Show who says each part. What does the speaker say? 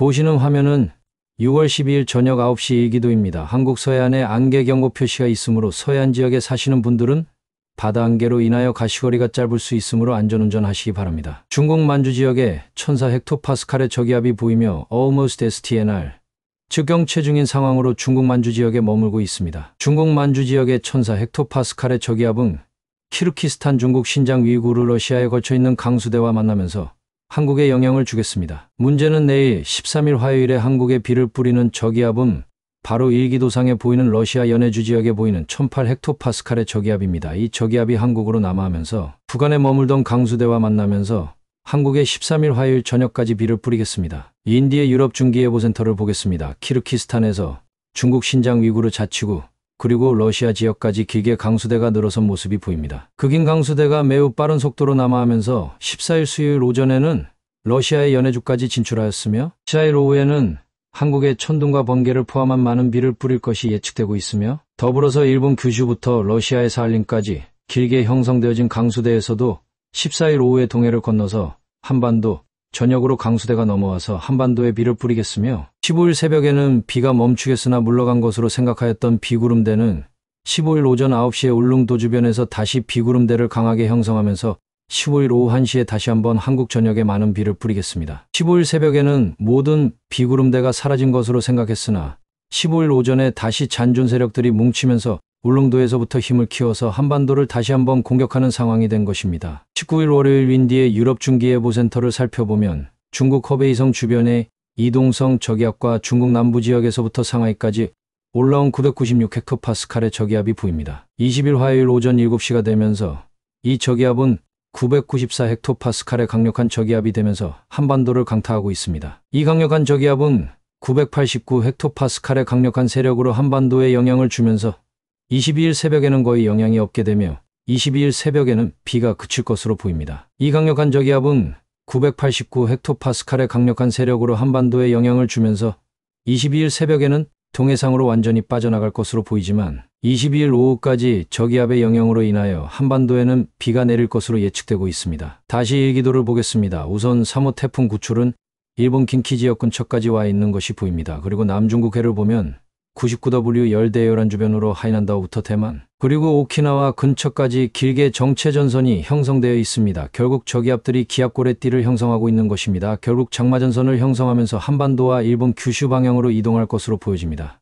Speaker 1: 보시는 화면은 6월 12일 저녁 9시 이기도입니다. 한국 서해안에 안개 경고 표시가 있으므로 서해안 지역에 사시는 분들은 바다 안개로 인하여 가시거리가 짧을 수 있으므로 안전운전 하시기 바랍니다. 중국 만주 지역에 천사 헥토파스칼의 저기압이 보이며 almost STNR, 즉 경체중인 상황으로 중국 만주 지역에 머물고 있습니다. 중국 만주 지역의 천사 헥토파스칼의 저기압은 키르키스탄 중국 신장 위구르 러시아에 걸쳐 있는 강수대와 만나면서 한국에 영향을 주겠습니다. 문제는 내일 13일 화요일에 한국에 비를 뿌리는 저기압은 바로 일기도상에 보이는 러시아 연해주 지역에 보이는 1008헥토파스칼의 저기압입니다. 이 저기압이 한국으로 남하하면서 북한에 머물던 강수대와 만나면서 한국에 13일 화요일 저녁까지 비를 뿌리겠습니다. 인디의 유럽 중기예보센터를 보겠습니다. 키르키스탄에서 중국 신장 위구르 자치구 그리고 러시아 지역까지 길게 강수대가 늘어선 모습이 보입니다. 극인 강수대가 매우 빠른 속도로 남하하면서 14일 수요일 오전에는 러시아의 연해주까지 진출하였으며 14일 오후에는 한국의 천둥과 번개를 포함한 많은 비를 뿌릴 것이 예측되고 있으며 더불어서 일본 규슈부터 러시아의 사할린까지 길게 형성되어진 강수대에서도 14일 오후에 동해를 건너서 한반도, 저녁으로 강수대가 넘어와서 한반도에 비를 뿌리겠으며 15일 새벽에는 비가 멈추겠으나 물러간 것으로 생각하였던 비구름대는 15일 오전 9시에 울릉도 주변에서 다시 비구름대를 강하게 형성하면서 15일 오후 1시에 다시 한번 한국 전역에 많은 비를 뿌리겠습니다. 15일 새벽에는 모든 비구름대가 사라진 것으로 생각했으나 15일 오전에 다시 잔존 세력들이 뭉치면서 울릉도에서부터 힘을 키워서 한반도를 다시 한번 공격하는 상황이 된 것입니다. 19일 월요일 윈디의 유럽 중기예보센터를 살펴보면 중국 허베이성 주변의 이동성 저기압과 중국 남부 지역에서부터 상하이까지 올라온 996헥토파스칼의 저기압이 보입니다. 20일 화요일 오전 7시가 되면서 이 저기압은 994헥토파스칼의 강력한 저기압이 되면서 한반도를 강타하고 있습니다. 이 강력한 저기압은 989헥토파스칼의 강력한 세력으로 한반도에 영향을 주면서 22일 새벽에는 거의 영향이 없게 되며 22일 새벽에는 비가 그칠 것으로 보입니다. 이 강력한 저기압은 989 헥토파스칼의 강력한 세력으로 한반도에 영향을 주면서 22일 새벽에는 동해상으로 완전히 빠져나갈 것으로 보이지만 22일 오후까지 저기압의 영향으로 인하여 한반도에는 비가 내릴 것으로 예측되고 있습니다. 다시 일기도를 보겠습니다. 우선 3호 태풍 구출은 일본 킹키 지역 근처까지 와 있는 것이 보입니다. 그리고 남중국해를 보면 99W 열대요란 주변으로 하이난다우터테만 그리고 오키나와 근처까지 길게 정체 전선이 형성되어 있습니다. 결국 저기압들이 기압고래띠를 형성하고 있는 것입니다. 결국 장마전선을 형성하면서 한반도와 일본 규슈 방향으로 이동할 것으로 보여집니다.